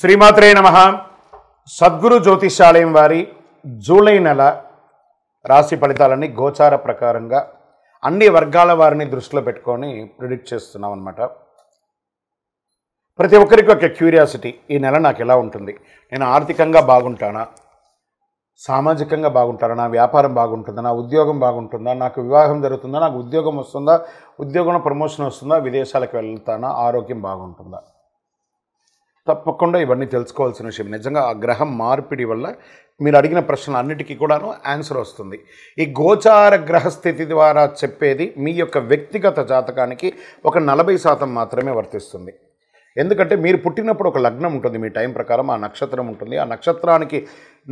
శ్రీమాత్రే నమ సద్గురు జ్యోతిషాలయం వారి జూలై నెల రాశి ఫలితాలన్నీ గోచార ప్రకారంగా అన్ని వర్గాల వారిని దృష్టిలో పెట్టుకొని ప్రిడిక్ట్ చేస్తున్నాం అనమాట ప్రతి ఒక్కరికి ఒక క్యూరియాసిటీ ఈ నెల నాకు ఎలా ఉంటుంది నేను ఆర్థికంగా బాగుంటానా సామాజికంగా బాగుంటానా నా వ్యాపారం బాగుంటుందా నా ఉద్యోగం బాగుంటుందా నాకు వివాహం జరుగుతుందా నాకు ఉద్యోగం వస్తుందా ఉద్యోగంలో ప్రమోషన్ వస్తుందా విదేశాలకు వెళ్తానా ఆరోగ్యం బాగుంటుందా తప్పకుండా ఇవన్నీ తెలుసుకోవాల్సిన విషయం నిజంగా ఆ గ్రహం మార్పిడి వల్ల మీరు అడిగిన ప్రశ్నలు అన్నిటికీ కూడాను ఆన్సర్ వస్తుంది ఈ గోచార గ్రహస్థితి ద్వారా చెప్పేది మీ యొక్క వ్యక్తిగత జాతకానికి ఒక నలభై శాతం మాత్రమే వర్తిస్తుంది ఎందుకంటే మీరు పుట్టినప్పుడు ఒక లగ్నం ఉంటుంది మీ టైం ప్రకారం ఆ నక్షత్రం ఉంటుంది ఆ నక్షత్రానికి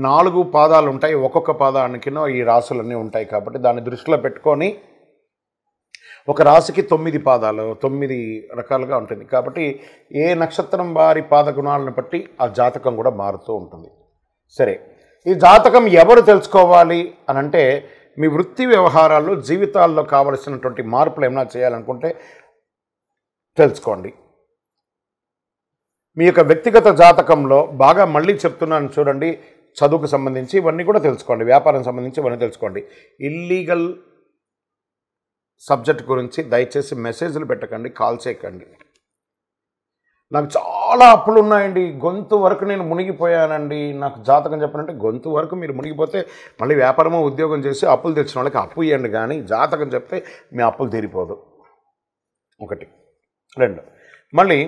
నాలుగు పాదాలు ఉంటాయి ఒక్కొక్క పాదానికినో ఈ రాసులన్నీ ఉంటాయి కాబట్టి దాన్ని దృష్టిలో పెట్టుకొని ఒక రాశికి తొమ్మిది పాదాలు తొమ్మిది రకాలుగా ఉంటుంది కాబట్టి ఏ నక్షత్రం వారి పాద గుణాలను బట్టి ఆ జాతకం కూడా మారుతూ ఉంటుంది సరే ఈ జాతకం ఎవరు తెలుసుకోవాలి అని అంటే మీ వృత్తి వ్యవహారాల్లో జీవితాల్లో కావలసినటువంటి మార్పులు ఏమైనా చేయాలనుకుంటే తెలుసుకోండి మీ యొక్క వ్యక్తిగత జాతకంలో బాగా మళ్ళీ చెప్తున్నాను చూడండి చదువుకు సంబంధించి ఇవన్నీ కూడా తెలుసుకోండి వ్యాపారం సంబంధించి ఇవన్నీ తెలుసుకోండి ఇల్లీగల్ సబ్జెక్ట్ గురించి దయచేసి మెసేజ్లు పెట్టకండి కాల్ చేయకండి నాకు చాలా అప్పులు ఉన్నాయండి గొంతు వరకు నేను మునిగిపోయానండి నాకు జాతకం చెప్పాలంటే గొంతు వరకు మీరు మునిగిపోతే మళ్ళీ వ్యాపారమో ఉద్యోగం చేసి అప్పులు తెచ్చిన వాళ్ళకి అప్పు ఇవ్వండి కానీ జాతకం చెప్తే మీ అప్పులు తీరిపోదు ఒకటి రెండు మళ్ళీ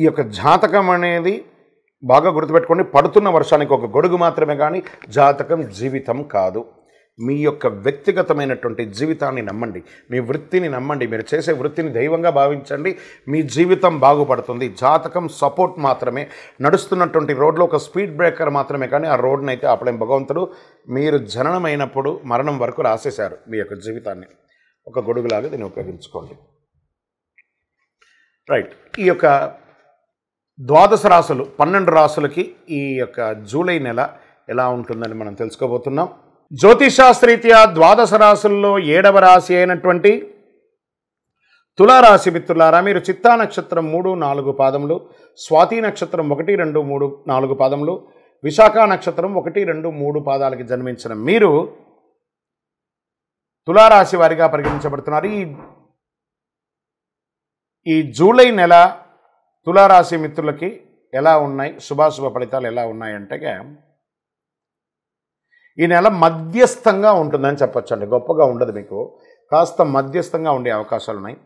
ఈ యొక్క జాతకం అనేది బాగా గుర్తుపెట్టుకోండి పడుతున్న వర్షానికి ఒక గొడుగు మాత్రమే కానీ జాతకం జీవితం కాదు మీ యొక్క వ్యక్తిగతమైనటువంటి జీవితాన్ని నమ్మండి మీ వృత్తిని నమ్మండి మీరు చేసే వృత్తిని దైవంగా భావించండి మీ జీవితం బాగుపడుతుంది జాతకం సపోర్ట్ మాత్రమే నడుస్తున్నటువంటి రోడ్లో ఒక స్పీడ్ బ్రేకర్ మాత్రమే కానీ ఆ రోడ్ని అయితే ఆపలేం భగవంతుడు మీరు జననమైనప్పుడు మరణం వరకు రాసేశారు మీ యొక్క జీవితాన్ని ఒక గొడుగులాగా దీన్ని ఉపయోగించుకోండి రైట్ ఈ యొక్క ద్వాదశ రాసులు పన్నెండు రాసులకి ఈ యొక్క జూలై నెల ఎలా ఉంటుందని మనం తెలుసుకోబోతున్నాం జ్యోతిషాస్త్రీత్యా ద్వాదశ రాశుల్లో ఏడవ రాశి అయినటువంటి తులారాశి మిత్రులారా మీరు చిత్తా నక్షత్రం మూడు నాలుగు పాదములు స్వాతి నక్షత్రం ఒకటి రెండు మూడు నాలుగు పాదములు విశాఖ నక్షత్రం ఒకటి రెండు మూడు పాదాలకి జన్మించిన మీరు తులారాశి వారిగా పరిగణించబడుతున్నారు ఈ ఈ జూలై నెల తులారాశి మిత్రులకి ఎలా ఉన్నాయి శుభాశుభ ఫలితాలు ఎలా ఉన్నాయంటే ఈ నెల మధ్యస్థంగా ఉంటుందని చెప్పచ్చండి గొప్పగా ఉండదు మీకు కాస్త మధ్యస్థంగా ఉండే అవకాశాలు ఉన్నాయి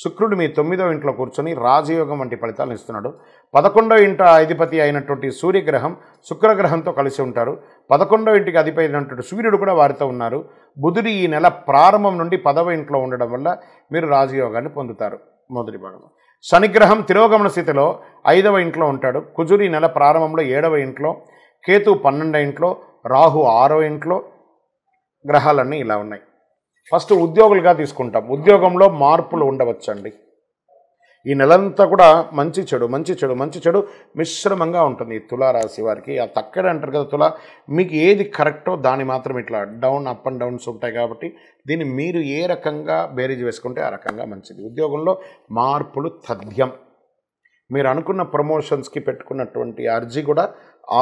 శుక్రుడు మీ తొమ్మిదో ఇంట్లో కూర్చొని రాజయోగం వంటి ఫలితాలను ఇస్తున్నాడు పదకొండో ఇంట అధిపతి అయినటువంటి సూర్యగ్రహం శుక్రగ్రహంతో కలిసి ఉంటారు పదకొండో ఇంటికి అధిపతి అయినటువంటి సూర్యుడు కూడా వారితో ఉన్నారు బుధుడు ఈ నెల ప్రారంభం నుండి పదవ ఇంట్లో ఉండడం వల్ల మీరు రాజయోగాన్ని పొందుతారు మొదటి భాగం శనిగ్రహం తిరోగమన స్థితిలో ఐదవ ఇంట్లో ఉంటాడు కుజుడు ఈ నెల ప్రారంభంలో ఏడవ ఇంట్లో కేతు పన్నెండో ఇంట్లో రాహు ఆరో ఇంట్లో గ్రహాలన్నీ ఇలా ఉన్నాయి ఫస్ట్ ఉద్యోగులుగా తీసుకుంటాం ఉద్యోగంలో మార్పులు ఉండవచ్చండి ఈ నెలంతా కూడా మంచి చెడు మంచి చెడు మంచి చెడు మిశ్రమంగా ఉంటుంది తులారాశి వారికి ఆ తక్కడ అంటారు కదా తులా మీకు ఏది కరెక్టో దాని మాత్రం ఇట్లా డౌన్ అప్ అండ్ డౌన్స్ ఉంటాయి కాబట్టి దీన్ని మీరు ఏ రకంగా బేరీజ్ వేసుకుంటే ఆ రకంగా మంచిది ఉద్యోగంలో మార్పులు తథ్యం మీరు అనుకున్న ప్రమోషన్స్కి పెట్టుకున్నటువంటి అర్జీ కూడా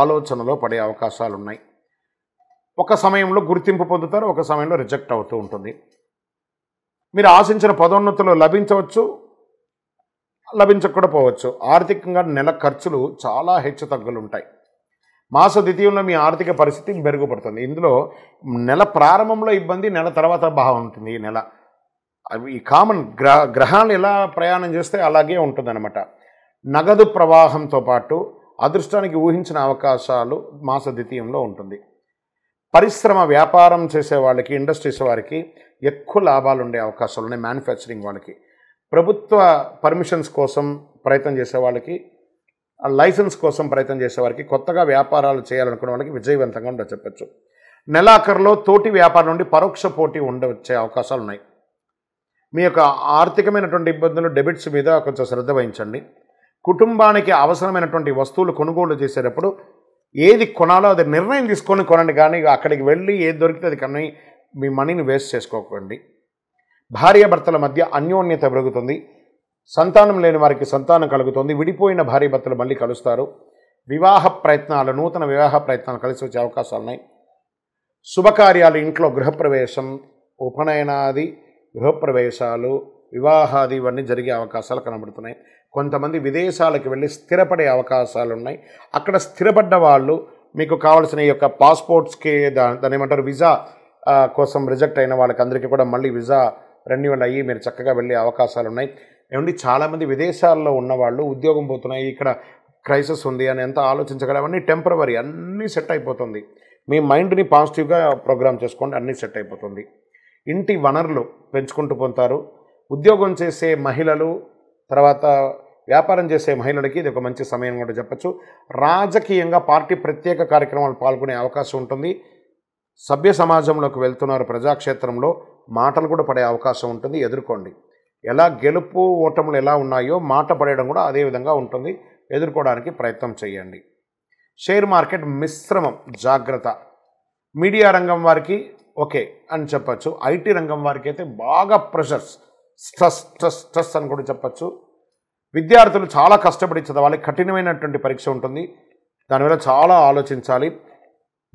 ఆలోచనలో పడే అవకాశాలు ఉన్నాయి ఒక సమయంలో గుర్తింపు పొందుతారు ఒక సమయంలో రిజెక్ట్ అవుతూ ఉంటుంది మీరు ఆశించిన పదోన్నతులు లభించవచ్చు పోవచ్చు ఆర్థికంగా నెల ఖర్చులు చాలా హెచ్చు తగ్గులు ఉంటాయి మాస ద్వితీయంలో మీ ఆర్థిక పరిస్థితి మెరుగుపడుతుంది ఇందులో నెల ప్రారంభంలో ఇబ్బంది నెల తర్వాత బాగా ఉంటుంది ఈ నెల ఈ కామన్ గ్రహ గ్రహాలు ఎలా ప్రయాణం చేస్తే అలాగే ఉంటుందన్నమాట నగదు ప్రవాహంతో పాటు అదృష్టానికి ఊహించిన అవకాశాలు మాస ద్వితీయంలో ఉంటుంది పరిశ్రమ వ్యాపారం చేసే వాళ్ళకి ఇండస్ట్రీస్ వారికి ఎక్కువ లాభాలు ఉండే అవకాశాలు ఉన్నాయి మ్యానుఫ్యాక్చరింగ్ వాళ్ళకి ప్రభుత్వ పర్మిషన్స్ కోసం ప్రయత్నం చేసే వాళ్ళకి లైసెన్స్ కోసం ప్రయత్నం చేసే వారికి కొత్తగా వ్యాపారాలు చేయాలనుకునే వాళ్ళకి విజయవంతంగా ఉండ చెప్పచ్చు నెలాఖరులో తోటి వ్యాపారం నుండి పరోక్ష పోటీ ఉండవచ్చే అవకాశాలు ఉన్నాయి మీ యొక్క ఆర్థికమైనటువంటి ఇబ్బందులు డెబిట్స్ మీద కొంచెం శ్రద్ధ వహించండి కుటుంబానికి అవసరమైనటువంటి వస్తువులు కొనుగోలు చేసేటప్పుడు ఏది కొనాలో అది నిర్ణయం తీసుకొని కొనండి కానీ అక్కడికి వెళ్ళి ఏది దొరికితే అది కానీ మీ మనీని వేస్ట్ చేసుకోకండి భార్య భర్తల మధ్య అన్యోన్యత పెరుగుతుంది సంతానం లేని వారికి సంతానం కలుగుతుంది విడిపోయిన భార్య భర్తలు మళ్ళీ కలుస్తారు వివాహ ప్రయత్నాలు నూతన వివాహ ప్రయత్నాలు కలిసి వచ్చే అవకాశాలు ఉన్నాయి శుభకార్యాలు ఇంట్లో గృహప్రవేశం ఉపనయనాది గృహప్రవేశాలు వివాహాది ఇవన్నీ జరిగే అవకాశాలు కనబడుతున్నాయి కొంతమంది విదేశాలకు వెళ్ళి స్థిరపడే అవకాశాలు ఉన్నాయి అక్కడ స్థిరపడ్డ వాళ్ళు మీకు కావాల్సిన ఈ యొక్క పాస్పోర్ట్స్కి దా దాని ఏమంటారు విజా కోసం రిజెక్ట్ అయిన వాళ్ళకి అందరికీ కూడా మళ్ళీ విజా రెన్యువల్ అయ్యి మీరు చక్కగా వెళ్ళే అవకాశాలు ఉన్నాయి ఏమండి చాలామంది విదేశాల్లో ఉన్నవాళ్ళు ఉద్యోగం పోతున్నాయి ఇక్కడ క్రైసిస్ ఉంది అని ఎంత ఆలోచించగల అవన్నీ టెంపరీ అన్నీ సెట్ అయిపోతుంది మీ మైండ్ని పాజిటివ్గా ప్రోగ్రామ్ చేసుకోండి అన్నీ సెట్ అయిపోతుంది ఇంటి వనరులు పెంచుకుంటూ పొందుతారు ఉద్యోగం చేసే మహిళలు తర్వాత వ్యాపారం చేసే మహిళలకి ఇది ఒక మంచి సమయం కూడా చెప్పచ్చు రాజకీయంగా పార్టీ ప్రత్యేక కార్యక్రమాలు పాల్గొనే అవకాశం ఉంటుంది సభ్య సమాజంలోకి వెళ్తున్నారు ప్రజాక్షేత్రంలో మాటలు కూడా పడే అవకాశం ఉంటుంది ఎదుర్కోండి ఎలా గెలుపు ఓటములు ఎలా ఉన్నాయో మాట పడేయడం కూడా అదేవిధంగా ఉంటుంది ఎదుర్కోవడానికి ప్రయత్నం చేయండి షేర్ మార్కెట్ మిశ్రమం జాగ్రత్త మీడియా రంగం వారికి ఓకే అని చెప్పచ్చు ఐటీ రంగం వారికి అయితే బాగా ప్రెషర్స్ స్ట్రెస్ స్ట్రెస్ స్ట్రెస్ అని కూడా చెప్పచ్చు విద్యార్థులు చాలా కష్టపడి చదవాలి కఠినమైనటువంటి పరీక్ష ఉంటుంది దానివల్ల చాలా ఆలోచించాలి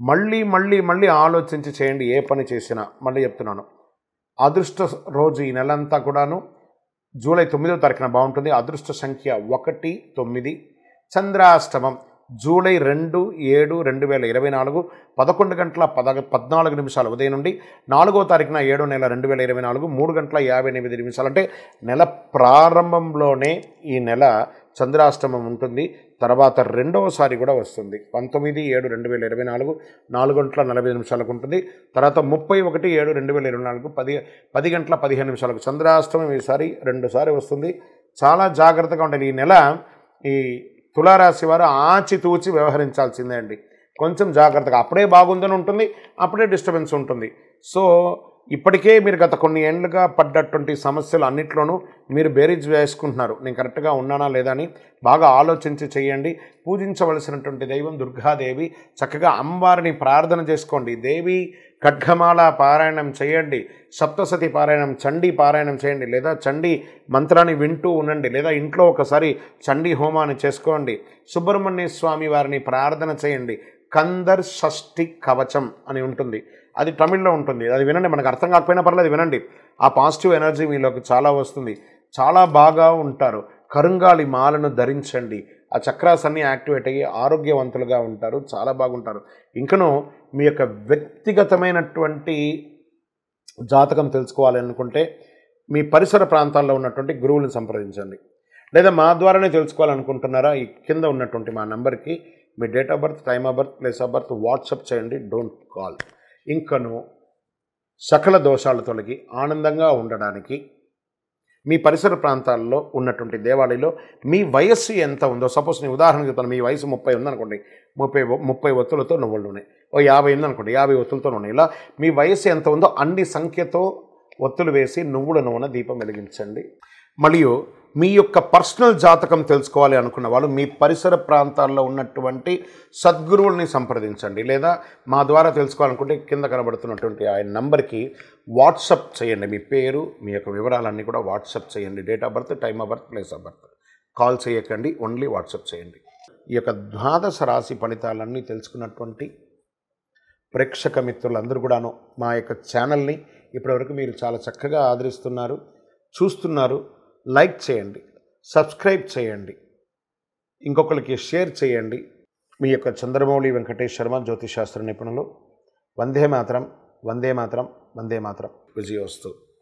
మళ్ళీ మళ్ళీ మళ్ళీ ఆలోచించి చేయండి ఏ పని చేసినా మళ్ళీ చెప్తున్నాను అదృష్ట రోజు ఈ నెల అంతా కూడాను జూలై తొమ్మిదో తారీఖున బాగుంటుంది అదృష్ట సంఖ్య ఒకటి తొమ్మిది చంద్రాష్టమం జూలై రెండు ఏడు రెండు వేల ఇరవై నాలుగు పదకొండు గంటల పద పద్నాలుగు నిమిషాలు ఉదయం నుండి నాలుగో తారీఖున ఏడో నెల రెండు వేల ఇరవై నాలుగు మూడు గంటల యాభై ఎనిమిది నిమిషాలు అంటే నెల ప్రారంభంలోనే ఈ నెల చంద్రాష్టమం ఉంటుంది తర్వాత రెండవసారి కూడా వస్తుంది పంతొమ్మిది ఏడు రెండు వేల ఇరవై నాలుగు నాలుగు గంటల నలభై నిమిషాలకు ఉంటుంది తర్వాత ముప్పై ఒకటి ఏడు రెండు వేల ఇరవై నాలుగు పది పది గంటల పదిహేను నిమిషాలకు చంద్రాష్టమం ఈసారి రెండుసారి వస్తుంది చాలా జాగ్రత్తగా ఉండాలి ఈ నెల ఈ తులారాశి వారు ఆచితూచి వ్యవహరించాల్సిందే అండి కొంచెం జాగ్రత్తగా అప్పుడే బాగుందని ఉంటుంది అప్పుడే డిస్టర్బెన్స్ ఉంటుంది సో ఇప్పటికే మీరు గత కొన్ని ఏళ్ళుగా పడ్డటువంటి సమస్యలు అన్నిట్లోనూ మీరు బేరీజ్ వేసుకుంటున్నారు నేను కరెక్ట్గా ఉన్నానా లేదా అని బాగా ఆలోచించి చేయండి పూజించవలసినటువంటి దైవం దుర్గాదేవి చక్కగా అమ్మవారిని ప్రార్థన చేసుకోండి దేవి ఖడ్గమాల పారాయణం చేయండి సప్తసతి పారాయణం చండీ పారాయణం చేయండి లేదా చండీ మంత్రాన్ని వింటూ ఉండండి లేదా ఇంట్లో ఒకసారి చండీ హోమాన్ని చేసుకోండి సుబ్రహ్మణ్య స్వామి వారిని ప్రార్థన చేయండి కందర్ షష్ఠి కవచం అని ఉంటుంది అది తమిళ్లో ఉంటుంది అది వినండి మనకు అర్థం కాకపోయినా పర్లేదు వినండి ఆ పాజిటివ్ ఎనర్జీ మీలోకి చాలా వస్తుంది చాలా బాగా ఉంటారు కరుంగాలి మాలను ధరించండి ఆ చక్రాస్ అన్నీ యాక్టివేట్ అయ్యి ఆరోగ్యవంతులుగా ఉంటారు చాలా బాగుంటారు ఇంకనూ మీ యొక్క వ్యక్తిగతమైనటువంటి జాతకం తెలుసుకోవాలి అనుకుంటే మీ పరిసర ప్రాంతాల్లో ఉన్నటువంటి గురువులను సంప్రదించండి లేదా మా ద్వారానే తెలుసుకోవాలనుకుంటున్నారా ఈ కింద ఉన్నటువంటి మా నెంబర్కి మీ date of birth time of birth place of birth WhatsApp చేయండి డోంట్ కాల్ ఇంకను సకల దోషాలు తొలగి ఆనందంగా ఉండడానికి మీ పరిసర ప్రాంతాల్లో ఉన్నటువంటి దేవాలయంలో మీ వయస్సు ఎంత ఉందో సపోజ్ నేను ఉదాహరణ చెప్తాను మీ వయసు ముప్పై ఉందనుకోండి ముప్పై ముప్పై ఒత్తులతో నువ్వులు ఉన్నాయి ఓ యాభై ఉందనుకోండి యాభై ఒత్తులతో ఉన్నాయి ఇలా మీ వయస్సు ఎంత ఉందో అన్ని సంఖ్యతో ఒత్తులు వేసి నువ్వుల నూనె దీపం వెలిగించండి మరియు మీ యొక్క పర్సనల్ జాతకం తెలుసుకోవాలి అనుకున్న వాళ్ళు మీ పరిసర ప్రాంతాల్లో ఉన్నటువంటి సద్గురువుల్ని సంప్రదించండి లేదా మా ద్వారా తెలుసుకోవాలనుకుంటే కింద కనబడుతున్నటువంటి ఆయన నంబర్కి వాట్సప్ చేయండి మీ పేరు మీ యొక్క వివరాలన్నీ కూడా వాట్సప్ చేయండి date of birth time of birth place of birth call చేయకండి ఓన్లీ వాట్సప్ చేయండి ఈ యొక్క ద్వాదశ రాశి ఫలితాలన్నీ తెలుసుకున్నటువంటి ప్రేక్షక మిత్రులందరూ కూడాను మా యొక్క ఛానల్ని ఇప్పటివరకు మీరు చాలా చక్కగా ఆదరిస్తున్నారు చూస్తున్నారు లైక్ చేయండి సబ్స్క్రైబ్ చేయండి ఇంకొకరికి షేర్ చేయండి మీ యొక్క చంద్రమౌళి వెంకటేష్ శర్మ శాస్త్ర నిపుణులు వందే మాత్రం వందే మాత్రం వందే మాత్రం విజయవస్తు